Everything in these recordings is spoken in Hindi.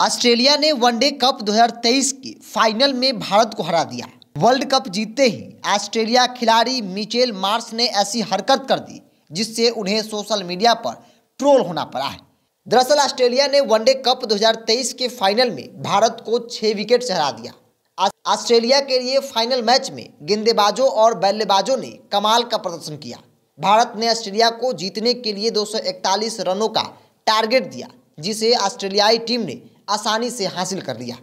ऑस्ट्रेलिया ने वनडे कप 2023 के फाइनल में भारत को हरा दिया वर्ल्ड कप जीतते ही ऑस्ट्रेलिया खिलाड़ी मिचेल मार्स ने ऐसी हरकत कर दी जिससे उन्हें सोशल मीडिया पर ट्रोल होना पड़ा है दरअसल ऑस्ट्रेलिया ने वनडे कप 2023 के फाइनल में भारत को छः विकेट से हरा दिया ऑस्ट्रेलिया के लिए फाइनल मैच में गेंदेबाजों और बल्लेबाजों ने कमाल का प्रदर्शन किया भारत ने ऑस्ट्रेलिया को जीतने के लिए 241 रनों का टारगेट दिया जिसे ऑस्ट्रेलियाई टीम ने आसानी से हासिल कर लिया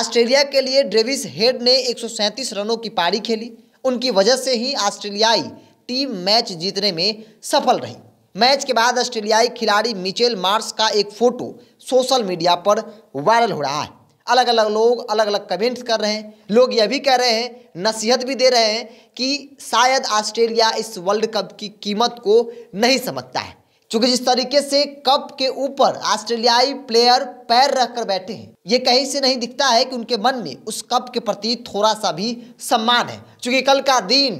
ऑस्ट्रेलिया के लिए ड्रेविस हेड ने 137 रनों की पारी खेली उनकी वजह से ही ऑस्ट्रेलियाई टीम मैच जीतने में सफल रही मैच के बाद ऑस्ट्रेलियाई खिलाड़ी मिचेल मार्स का एक फोटो सोशल मीडिया पर वायरल हो रहा है अलग अलग लोग अलग अलग कमेंट्स कर रहे हैं लोग यह भी कह रहे हैं नसीहत भी दे रहे हैं कि शायद ऑस्ट्रेलिया इस वर्ल्ड कप की कीमत को नहीं समझता है चूंकि जिस तरीके से कप के ऊपर ऑस्ट्रेलियाई प्लेयर पैर रखकर बैठे हैं ये कहीं से नहीं दिखता है कि उनके मन में उस कप के प्रति थोड़ा सा भी सम्मान है चूंकि कल का दिन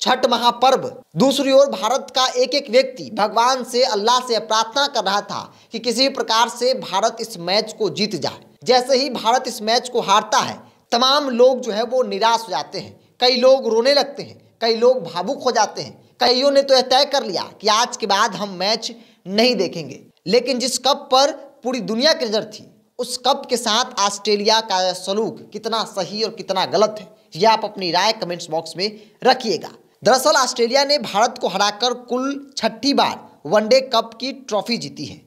छठ महापर्व दूसरी ओर भारत का एक एक व्यक्ति भगवान से अल्लाह से प्रार्थना कर रहा था कि किसी प्रकार से भारत इस मैच को जीत जाए जैसे ही भारत इस मैच को हारता है तमाम लोग जो है वो निराश हो जाते हैं कई लोग रोने लगते हैं कई लोग भावुक हो जाते हैं कईयों ने तो यह तय कर लिया कि आज के बाद हम मैच नहीं देखेंगे लेकिन जिस कप पर पूरी दुनिया की नज़र थी उस कप के साथ ऑस्ट्रेलिया का सलूक कितना सही और कितना गलत है यह आप अपनी राय कमेंट्स बॉक्स में रखिएगा दरअसल ऑस्ट्रेलिया ने भारत को हराकर कुल छठी बार वनडे कप की ट्रॉफी जीती है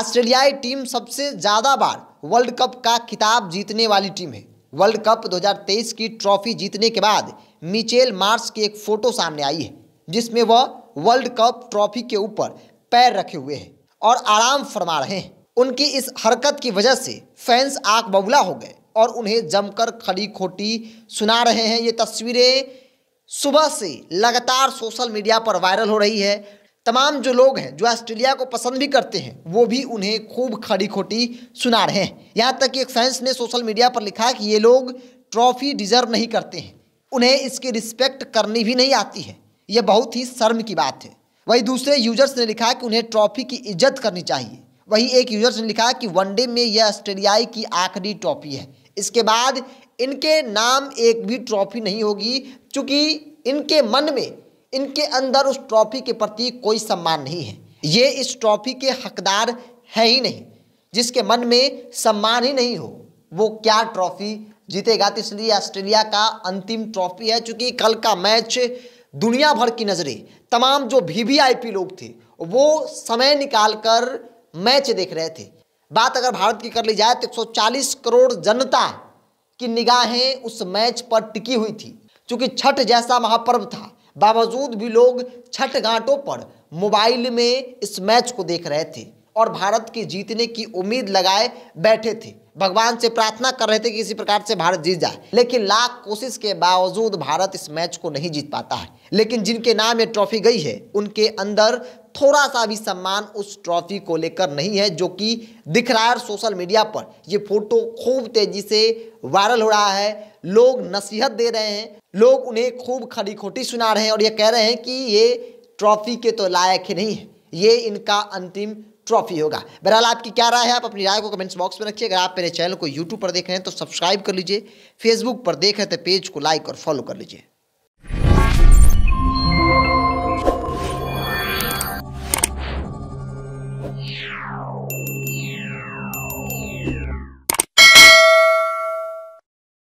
ऑस्ट्रेलियाई टीम सबसे ज़्यादा बार वर्ल्ड कप का खिताब जीतने वाली टीम है वर्ल्ड कप 2023 की ट्रॉफी जीतने के बाद मिचेल मार्स की एक फ़ोटो सामने आई है जिसमें वह वर्ल्ड कप ट्रॉफी के ऊपर पैर रखे हुए हैं और आराम फरमा रहे हैं उनकी इस हरकत की वजह से फैंस आग बबूला हो गए और उन्हें जमकर खड़ी खोटी सुना रहे हैं ये तस्वीरें सुबह से लगातार सोशल मीडिया पर वायरल हो रही है तमाम जो लोग हैं जो ऑस्ट्रेलिया को पसंद भी करते हैं वो भी उन्हें खूब खड़ी खोटी सुना रहे हैं यहाँ तक कि एक फैंस ने सोशल मीडिया पर लिखा कि ये लोग ट्रॉफी डिजर्व नहीं करते हैं उन्हें इसकी रिस्पेक्ट करनी भी नहीं आती है यह बहुत ही शर्म की बात है वही दूसरे यूजर्स ने लिखा है कि उन्हें ट्रॉफी की इज्जत करनी चाहिए वही एक यूजर्स ने लिखा है कि वनडे में यह ऑस्ट्रेलियाई की आखिरी ट्रॉफी है इसके बाद इनके नाम एक भी ट्रॉफी नहीं होगी चूँकि इनके मन में इनके अंदर उस ट्रॉफी के प्रति कोई सम्मान नहीं है ये इस ट्रॉफी के हकदार है ही नहीं जिसके मन में सम्मान ही नहीं हो वो क्या ट्रॉफी जीतेगा तो इसलिए ऑस्ट्रेलिया का अंतिम ट्रॉफी है चूंकि कल का मैच दुनिया भर की नज़रें तमाम जो वी वी आई पी लोग थे वो समय निकाल कर मैच देख रहे थे बात अगर भारत की कर ली जाए तो 140 करोड़ जनता की निगाहें उस मैच पर टिकी हुई थी क्योंकि छठ जैसा महापर्व था बावजूद भी लोग छठ घाटों पर मोबाइल में इस मैच को देख रहे थे और भारत के जीतने की उम्मीद लगाए बैठे थे भगवान से प्रार्थना कर रहे थे कि इसी प्रकार से भारत जीत जाए लेकिन लाख कोशिश के बावजूद भारत इस मैच को नहीं जीत पाता है लेकिन जिनके नाम ये ट्रॉफी गई है उनके अंदर थोड़ा सा भी सम्मान उस ट्रॉफी को लेकर नहीं है जो कि दिख रहा है सोशल मीडिया पर ये फोटो खूब तेजी से वायरल हो रहा है लोग नसीहत दे रहे हैं लोग उन्हें खूब खड़ी खोटी सुना रहे हैं और ये कह रहे हैं कि ये ट्रॉफी के तो लायक ही नहीं है ये इनका अंतिम ट्रॉफी होगा बहरहाल आपकी क्या राय है आप अपनी राय को कमेंट्स बॉक्स में रखिए अगर आप मेरे चैनल को यूट्यूब पर देख रहे हैं तो सब्सक्राइब कर लीजिए फेसबुक पर देख रहे थे तो पेज को लाइक और फॉलो कर लीजिए